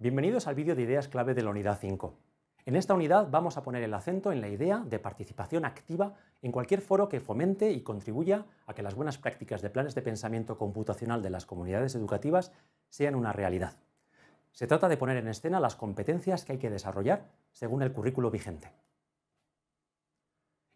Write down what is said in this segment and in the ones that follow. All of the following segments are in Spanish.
Bienvenidos al vídeo de ideas clave de la unidad 5. En esta unidad vamos a poner el acento en la idea de participación activa en cualquier foro que fomente y contribuya a que las buenas prácticas de planes de pensamiento computacional de las comunidades educativas sean una realidad. Se trata de poner en escena las competencias que hay que desarrollar según el currículo vigente.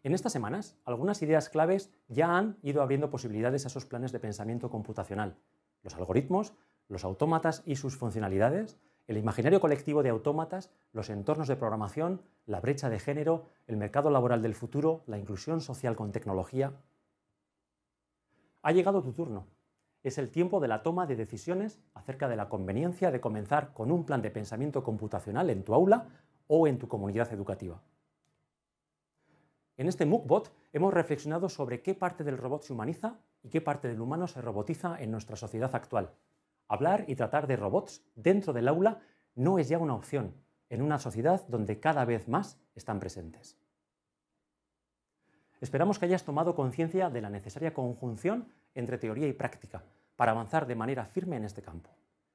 En estas semanas, algunas ideas claves ya han ido abriendo posibilidades a esos planes de pensamiento computacional, los algoritmos, los autómatas y sus funcionalidades, el imaginario colectivo de autómatas, los entornos de programación, la brecha de género, el mercado laboral del futuro, la inclusión social con tecnología. Ha llegado tu turno. Es el tiempo de la toma de decisiones acerca de la conveniencia de comenzar con un plan de pensamiento computacional en tu aula o en tu comunidad educativa. En este MOOCbot hemos reflexionado sobre qué parte del robot se humaniza y qué parte del humano se robotiza en nuestra sociedad actual. Hablar y tratar de robots dentro del aula no es ya una opción en una sociedad donde cada vez más están presentes. Esperamos que hayas tomado conciencia de la necesaria conjunción entre teoría y práctica para avanzar de manera firme en este campo.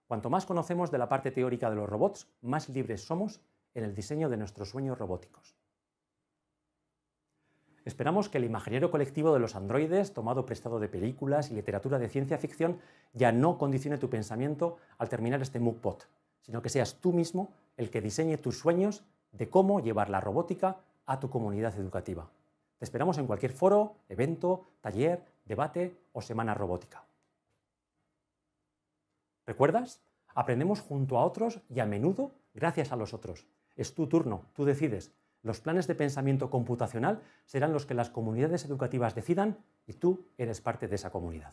Cuanto más conocemos de la parte teórica de los robots, más libres somos en el diseño de nuestros sueños robóticos. Esperamos que el imaginario colectivo de los androides, tomado prestado de películas y literatura de ciencia ficción, ya no condicione tu pensamiento al terminar este MOOCPOT, sino que seas tú mismo el que diseñe tus sueños de cómo llevar la robótica a tu comunidad educativa. Te esperamos en cualquier foro, evento, taller, debate o semana robótica. ¿Recuerdas? Aprendemos junto a otros y a menudo gracias a los otros. Es tu turno, tú decides. Los planes de pensamiento computacional serán los que las comunidades educativas decidan y tú eres parte de esa comunidad.